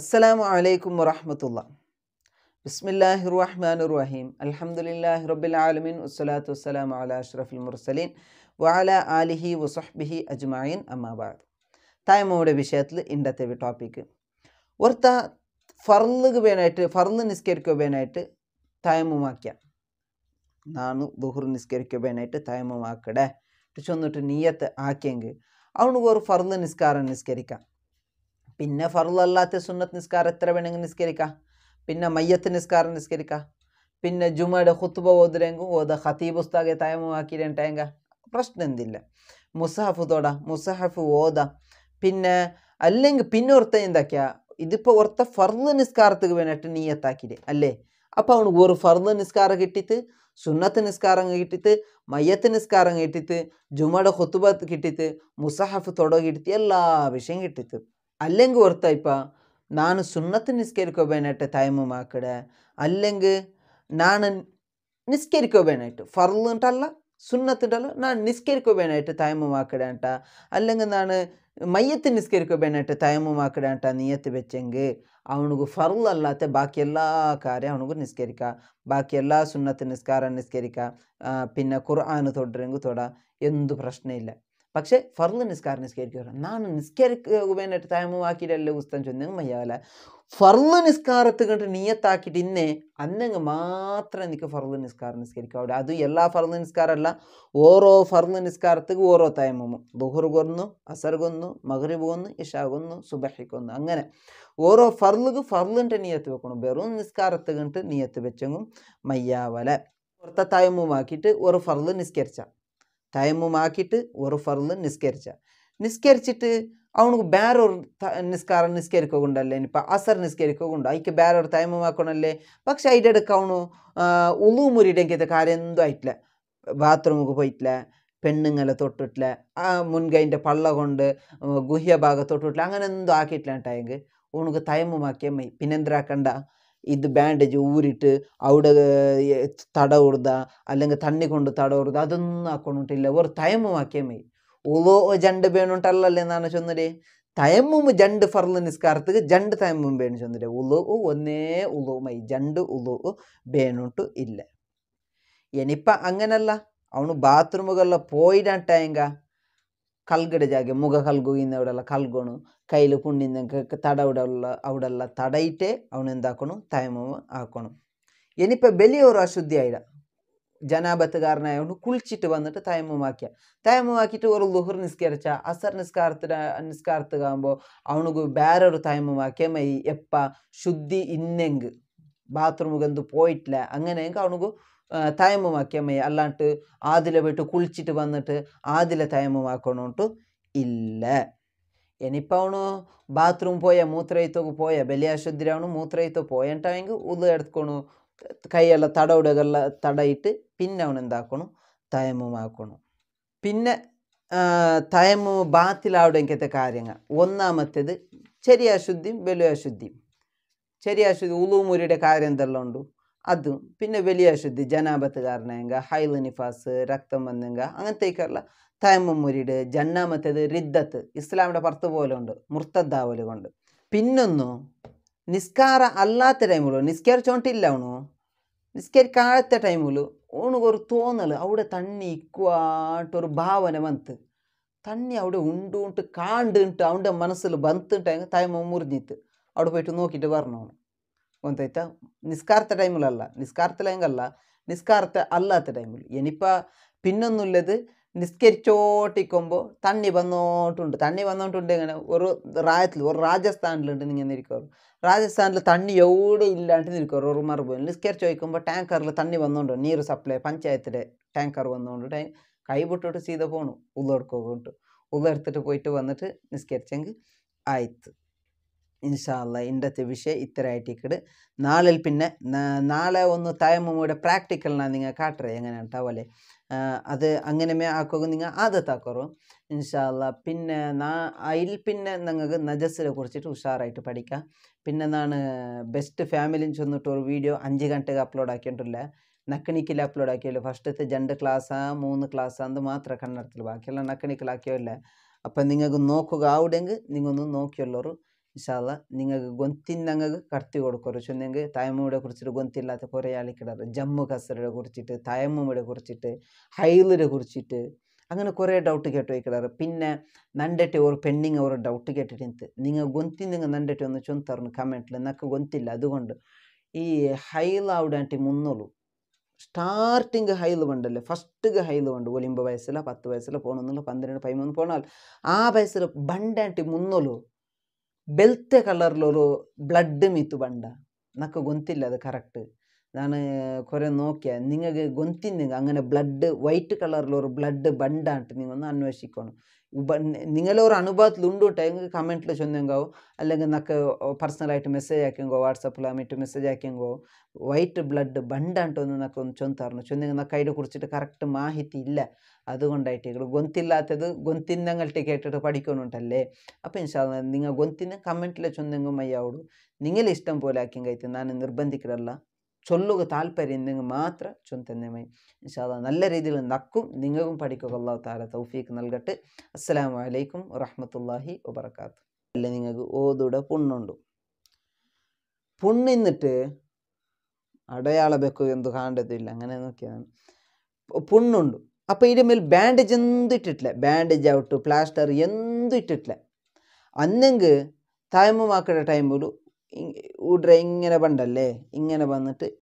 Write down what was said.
അസ്സലാമു അലൈക്കും വറഹമത്തുള്ള ബിസ്മില്ലാഹി റഹ്മാൻ റഹീം അലഹമുല്ലാഹി റബ്ബിൽ ആലമീൻ വസ്സലാത്തു വസ്സലാം അല അഷ്റഫുൽ മുർസലീൻ വഅല ആലിഹി വസുഹ്ബിഹി അജ്മായിൻ അമ്മാബാദ് തായ്മയുടെ വിഷയത്തിൽ ഇന്നത്തെ ടോപ്പിക്ക് ഒരുത്ത ഫർലുക്ക് വേണമായിട്ട് ഫർല് നിസ്കരിക്കുക വേണമായിട്ട് തായ്മുമാക്കിയ നാണ് ദുഹുർ നിസ്കരിക്കുക വേണമായിട്ട് തായ്മുമാക്കടേ വന്നിട്ട് നീയത്ത് ആക്കിയെങ്കിൽ അവനക്ക് ഒരു ഫർദ് നിസ്കാരം നിസ്കരിക്കാം പിന്നെ അല്ലാത്ത സുന്നത്ത് നിസ്കാരം എത്ര വേണമെങ്കിൽ നിസ്കരിക്കാം പിന്നെ മയ്യത്ത് നിസ്കാരം നിസ്കരിക്കാം പിന്നെ ജുമയുടെ ഹുത്തുബ ഓതുരെങ്കും ഓത ഹത്തീബ് ഉസ്താഗെ തയമമാക്കിയിട്ടേങ്ക പ്രശ്നം എന്തില്ല മുസഹഫ് തോട മുസഹഫ് ഓത പിന്നെ അല്ലെങ്കിൽ പിന്നെ ഒരുത്ത എന്താക്കിയാ ഇതിപ്പോൾ ഒരുത്ത ഫർദ് നിസ്കാരത്തിക്ക് വേണ്ടിയിട്ട് നീയത്താക്കിയിട്ട് അല്ലേ അപ്പോൾ അവന് ഒരു ഫർദ് നിസ്കാരം കിട്ടിയിട്ട് സുന്നത്ത് നിസ്കാരം കിട്ടിയിട്ട് മയ്യത്ത് നിസ്കാരം കിട്ടിയിട്ട് ജുമയുടെ ഹുത്തുബ കിട്ടിയിട്ട് മുസഹഫ് തുടങ്ങിയിട്ട് എല്ലാ വിഷയം കിട്ടിയത് അല്ലെങ്കിൽ ഓർത്തായിപ്പ നാൻ സുന്നത്ത് നിസ്കരിക്കോ വേണായിട്ട് തൈമമാക്കട അല്ലെങ്കിൽ നാൻ നിസ്കരിക്കോ വേണായിട്ട് ഫർലുണ്ടല്ല സുന്നത്തുണ്ടല്ല നാൻ നിസ്കരിക്കോ വേണായിട്ട് തൈമമാക്കട അല്ലെങ്കിൽ നാണ് ಮೈಯತ್ತು ನಿಸ್ಕರಿಕೋಬೇನಟ್ಟು ತಯಮು ಮಾಕಡಂಟ ನಿಯತ್ತು ಬೆಚ್ಚಂಗೆ ಅವನಿಗೂ ಫರ್ಲ್ ಅಲ್ಲಾತೆ ಬಾಕಿ ಎಲ್ಲ ಕಾರ್ಯ ಅವನಿಗೂ ನಿಸ್ಕರಿಕ ಬಾಕಿ ಎಲ್ಲ ಸುನ್ನತ್ ನಿಸ್ಕಾರ ನಿಸ್ಕರಿಕ ಪಿನ್ನ ಕುರ್ಆನು ತೊಡ್ರೆಂಗು ತೊಡ ಎಂದು ಪ್ರಶ್ನೆ ಇಲ್ಲ പക്ഷേ ഫർള് നിസ്കാരം നിസ്കരിക്കുക ನಾನು ನಿಸ್ಕರಿಕ ಉಬೇನಟ್ಟು ತಾಯಮು പുസ്തകം ಉಸ್ತನ್ മയ്യാവല്ല ഫർള് നിസ്കാരത്ത് കണ്ടിട്ട് നീയത്താക്കിയിട്ട് ഇന്നേ അന്നങ്ങ് മാത്രം എനിക്ക് ഫർള് നിസ്കാരം നിസ്കരിക്കുക അവിടെ അത് എല്ലാ ഫർള് നിസ്കാരമല്ല ഓരോ ഫർള് നിസ്കാരത്തേക്ക് ഓരോ തൈമമു ദുഹറുകൊന്നു അസർകൊന്നു മഹറിബൊന്നു ഇഷാകൊന്നു സുബഹിക്കൊന്നു അങ്ങനെ ഓരോ ഫർള്ക്ക് ഫർളിൻ്റെ നീയത്ത് വെക്കണം വെറും നിസ്കാരത്ത് കണ്ടിട്ട് നീയത്ത് വെച്ചെങ്കും മയ്യാവല പുറത്തെ ഒരു ഫർള് നിസ്കരിച്ചാൽ തയമുമാക്കിയിട്ട് ഒരു ഫർദ് നിസ്കരിച്ച നിസ്കരിച്ചിട്ട് അവനക്ക് വേറൊരു നിസ്കാരം നിസ്കരിക്കുകൊണ്ടല്ലേ ഇനിയിപ്പോൾ അസർ നിസ്കരിക്കുകൊണ്ട് അയ്ക്ക് വേറൊരു തയമുമാക്കണല്ലേ പക്ഷെ അതിൻ്റെ അടുക്ക അവന് ഉളുമുരിടെങ്കിൽ കാര്യം എന്തും ആയിട്ടില്ല ബാത്റൂമൊക്കെ പോയിട്ടില്ല പെണ്ണുങ്ങളെ തൊട്ടിട്ടില്ല ആ മുൻകൈൻ്റെ പള്ള കൊണ്ട് ഗുഹ്യ ഭാഗം തൊട്ടിട്ടില്ല അങ്ങനെ എന്തും ആക്കിയിട്ടില്ല കേട്ടോ എങ്കിൽ ഉണക്ക് തയമുമാക്കിയാൽ മതി പിന്നെന്തരാക്കണ്ട ഇത് ബാൻഡേജ് ഊരിട്ട് ಅವಡ ತಡವುಡ್ದ ಅಲ್ಲಂಗೆ ತಣ್ಣಿ ಕೊಂಡು ತಡವುಡ್ದ ಅದನ್ನು ಹಾಕೊಂಡು ಉಂಟಿಲ್ಲ ಅವರು മതി ಹಾಕೇಮಿ ഓലോ ജണ്ട് വേണുണ്ടല്ലേ എന്നാണ് ചൊന്നര് തയമ്മും ജണ്ട് ഫർള് നിസ്കാരത്തേക്ക് ജണ്ട് തയമ്മും വേണു ചൊന്നര് ഉലു ഒന്നേ ഉലുമായി ജണ്ട് ഉലു വേണുട്ട് ഇല്ല ഇനിയിപ്പം അങ്ങനല്ല അവന് ബാത്റൂമുകളിൽ പോയിടാൻ ടൈങ്ക ಕಲ್ಗಡೆ ಜಾಗ ಮುಗ ಕಲ್ಗಿಂದ ಇವಡಲ್ಲ ಕಲ್ಗಣ್ಣು ಕೈಯಲ್ಲಿ ಪುಣ್ಣಿಂದ ತಡ ಅಲ್ಲ ತಡ ಇಟ್ಟೇ ಅವನಕು ತಾಯಮ ಆಕೂ ಇನಿ ಬಲಿಯೋರ ಶುದ್ಧಿ ಅವನು ಜನಾಪತ್ತು ಕಾರ್ನಾಯವನು ಕುಳಿಚಿಟ್ಟು ವೆಟ್ ತಾಯಮಾಕಿಯ ಹಾಕಿಟ್ಟು ಅವರು ಲುಹುರ್ ನಿಸ್ಕರಿಸ ಅಸರ್ ನಿಸ್ಕಾರ್ತ ನಿಷ್ಕಾರ ಅವನಿಗೂ ಅವನಿಗೆ ಬೇರೊರು ತಾಯಮ ಆಕೆ ಮೈ ಎಪ್ಪ ಶುದ್ಧಿ ಇನ್ನೆಂಗ್ ബാത്റൂമുകെന്ത് പോയിട്ടില്ല അങ്ങനെയും കാണുക തയമുമാക്കിയമ്മയെ അല്ലാണ്ട് ആദിലെ പോയിട്ട് കുളിച്ചിട്ട് വന്നിട്ട് ആദിലെ തയമുമാക്കണോട്ട് ഇല്ല ഇനിയിപ്പോൾ ബാത്റൂം പോയ മൂത്രയത്തോക്ക് പോയ ബലിയാശുദ്രി മൂത്രയത്തോ മൂത്രയിത്തോ ഉത് ഉള്ളു എടുക്കണു കൈയെല്ലാം തടവിടകളെല്ലാം തടയിട്ട് പിന്നെ അവൻ എന്താക്കണു തയമുമാക്കണം പിന്നെ തയമു ബാത്തിലാവിടെ കാര്യങ്ങൾ ഒന്നാമത്തേത് ചെറിയ അശുദ്ധിയും വലിയ അശുദ്ധിയും ചെറിയ അശുദ്ധി ഉളുമുരിയുടെ കാര്യം എന്തെല്ലാം ഉണ്ട് അതും പിന്നെ വലിയ അശുദ്ധി ജനാപത്ത് കാരണങ്ക ഹൈല് നിഫാസ് രക്തം വന്നെങ്ക അങ്ങനത്തേക്കുള്ള തയമ്മുരിട് ജന്നാമത്തേത് റിദ്ദത്ത് ഇസ്ലാമിൻ്റെ പുറത്ത് ഉണ്ട് മുർത്തദ്ദാവല് കൊണ്ട് പിന്നൊന്നു നിസ്കാര അല്ലാത്ത ടൈമുള്ളൂ നിസ്കരിച്ചോണ്ടില്ല ഉണു നിസ്കരിക്കാത്ത ടൈമുള്ളൂ ഒരു തോന്നൽ അവിടെ തണ്ണി ഇക്കുവാട്ടൊരു ഭാവന വന്ന് തണ്ണി അവിടെ ഉണ്ടുണ്ട് കാണ്ടുണ്ട് അവൻ്റെ മനസ്സിൽ വന്ത് തയമ്മ മുറിഞ്ഞിട്ട് അവിടെ പോയിട്ട് നോക്കിയിട്ട് വരണമാണ് ഒന്നായിട്ടാ നിസ്കാരത്തെ ടൈമിലല്ല ലൈംഗല്ല നിസ്കാരത്തെ അല്ലാത്ത ടൈമിൽ ഇനിയിപ്പോൾ പിന്നൊന്നുമില്ലത് നിസ്കരിച്ചോട്ടിക്കുമ്പോൾ തണ്ണി വന്നോട്ടുണ്ട് തണ്ണി വന്നോട്ടുണ്ട് ഇങ്ങനെ ഒരു റായത്തിൽ ഒരു രാജസ്ഥാനിലുണ്ട് ഇങ്ങനെ നിൽക്കാറ് രാജസ്ഥാനിൽ തണ്ണി എവിടെ ഇല്ലാണ്ട് നിൽക്കാറ് ഒരു മറുപടി നിസ്കരിച്ച് വയ്ക്കുമ്പോൾ ടാങ്കറിൽ തണ്ണി വന്നുകൊണ്ട് നീര് സപ്ലൈ പഞ്ചായത്തിലെ ടാങ്കർ വന്നോണ്ട് ടൈം കൈ സീത പോണു ഉള്ളെടുക്കൊക്കെ ഉള്ളെടുത്തിട്ട് പോയിട്ട് വന്നിട്ട് നിസ്കരിച്ചെങ്കിൽ ആയിത്ത് ഇൻഷാല്ല ഇന്നത്തെ വിഷയം ಇತ್ತರ ಆಯ್ಟಿಕ್ಕಡು ನಾಳೆ പിന്നെ നാളെ ഒന്ന് പ്രാക്ടിക്കൽ പ്രാക്ടിക്കലിനാണ് നിങ്ങൾ കാട്ടറേ എങ്ങനെയാണ് ടവലെ അത് അങ്ങനെ ആക്കുമ്പോൾ നിങ്ങൾ ആദത്താക്കറു ഇൻഷാല്ല പിന്നെ നാ അതിൽ പിന്നെ നിങ്ങൾക്ക് നജസ്സിനെ കുറിച്ചിട്ട് ഉഷാറായിട്ട് പഠിക്കാം പിന്നെ നാണ് ബെസ്റ്റ് ഫാമിലിയും ചെന്നിട്ട് ഒരു വീഡിയോ അഞ്ച് ഗണ്ടക്ക് അപ്ലോഡ് ആക്കിയിട്ടില്ല നക്കണിക്കിൽ അപ്ലോഡ് ആക്കിയല്ലോ ഫസ്റ്റത്തെ രണ്ട് ക്ലാസ്സാ മൂന്ന് ക്ലാസ്സാ അത് മാത്രം കണ്ണടത്തിൽ ബാക്കിയെല്ലാം നക്കണിക്കിലാക്കിയോ ഇല്ല അപ്പം നിങ്ങൾക്ക് നോക്കുക ആവിടെങ്കിൽ നിങ്ങൊന്ന് നോക്കിയുള്ളൊരു ಇನ್ಶಾಲ್ಲ നിങ്ങൾക്ക് ಗೊಂತಿನ್ನಂಗೆ കടത്തി ಕೊಡ್ಕೊರು ചൊന്നെങ്കിൽ തയമൂടെ കുറിച്ചിട്ട് ഗൊന്തില്ലാത്ത കുറേ ആളിക്കിടാറ് ജമ്മു കസറിനെ കുറിച്ചിട്ട് തയമൂടെ കുറിച്ചിട്ട് ഹൈലിനെ കുറിച്ചിട്ട് അങ്ങനെ കുറേ ഡൗട്ട് കേട്ട് വയ്ക്കിടാറ് പിന്നെ നണ്ടട്ടെ ഒരു പെണ്ണിങ് ഒരു ഡൗട്ട് കേട്ടിട്ട് നിങ്ങൾ ഗൊന്തി നിങ്ങൾ നണ്ടട്ടെ ഒന്ന് ചൊന്തറിന് കമൻറ്റിൽ നക്ക് ഗൊന്തില്ല അതുകൊണ്ട് ഈ ഹൈലാവിടാണ്ടി മുന്നോളൂ സ്റ്റാർട്ടിങ് ഹൈൽ വേണ്ടല്ലേ ഫസ്റ്റ് ഹൈൽ വേണ്ട ഒലിമ്പ വയസ്സിലോ പത്ത് വയസ്സിലോ പോകണമെന്നുള്ള പന്ത്രണ്ട് പതിമൂന്ന് പോകണമല്ലോ ആ വയസ്സിൽ ബണ്ടാണ്ടി മുന്നോളൂ ബെൽത്ത് കളറിലൊരു ബ്ലഡ് ಮಿತು വണ്ട ನಕ್ಕ ഗൊന്തില്ല അത് കറക്റ്റ് ഞാൻ കുറെ നോക്കിയ നിങ്ങൾക്ക് ഗൊന്തിന്നുങ്ക അങ്ങനെ ബ്ലഡ് വൈറ്റ് കളറിലൊരു ബ്ലഡ് ബണ്ടായിട്ട് നിങ്ങൾ ഒന്ന് അന്വേഷിക്കണം നിങ്ങളൊരു അനുഭവത്തിൽ ഉണ്ടോട്ടെ എനിക്ക് കമൻറ്റിൽ ചെന്നെങ്കോ അല്ലെങ്കിൽ നക്ക് പേഴ്സണലായിട്ട് മെസ്സേജ് ആക്കിയെങ്കോ വാട്സപ്പിൽ ആമിട്ട് മെസ്സേജ് ആക്കിയെങ്കോ വൈറ്റ് ബ്ലഡ് ബണ്ടാണ്ടോ എന്ന് നക്കൊന്ന് ചൊന്നാറുണ്ട് ചെന്നെങ്കിൽ നക്ക് അതിനെ കുറിച്ചിട്ട് കറക്റ്റ് മാഹിത്തി ഇല്ല അതുകൊണ്ടായിട്ട് നിങ്ങൾ ഗൊന്തില്ലാത്തത് ഗൊന്തിന്നങ്ങൾട്ട് കേട്ടിട്ട് പഠിക്കണുണ്ടല്ലേ അപ്പം ഇൻഷാല്ല നിങ്ങൾ ഗൊന്തിന്ന് കമൻറ്റിൽ ചെന്നെങ്കും നിങ്ങളെ ഇഷ്ടം പോലെ ആക്കിയെങ്കിൽ നാൻ നിർബന്ധിക്കണല്ല ചൊല്ലുക താല്പര്യം നിങ്ങൾ മാത്രം ചൊന്തന്നെ ഇൻഷാല്ല നല്ല രീതിയിൽ നക്കും നിങ്ങൾക്കും പഠിക്കുക അള്ളാഹു താല തൗഫീക്ക് നൽകട്ടെ അസ്സാം വലൈക്കും വറഹമത്തല്ലാഹി വബർക്കാത്തു അല്ലെ നിങ്ങൾക്ക് ഓതുടെ പുണ്ണുണ്ട് പുണ്ണിന്നിട്ട് അടയാള ബെക്കു എന്തു കാണ്ടതില്ല അങ്ങനെ നോക്കിയതാണ് പുണ്ണുണ്ട് അപ്പോൾ ഇതിന് മേൽ ബാൻഡേജ് എന്തും ഇട്ടിട്ടില്ല ബാൻഡേജ് ആവട്ടു പ്ലാസ്റ്റർ എന്തും ഇട്ടിട്ടില്ല അന്നെങ്കിൽ തായ്മമാക്കുന്ന ടൈമിലും ഊഡ്ര ഇങ്ങനെ പണ്ടല്ലേ ഇങ്ങനെ വന്നിട്ട്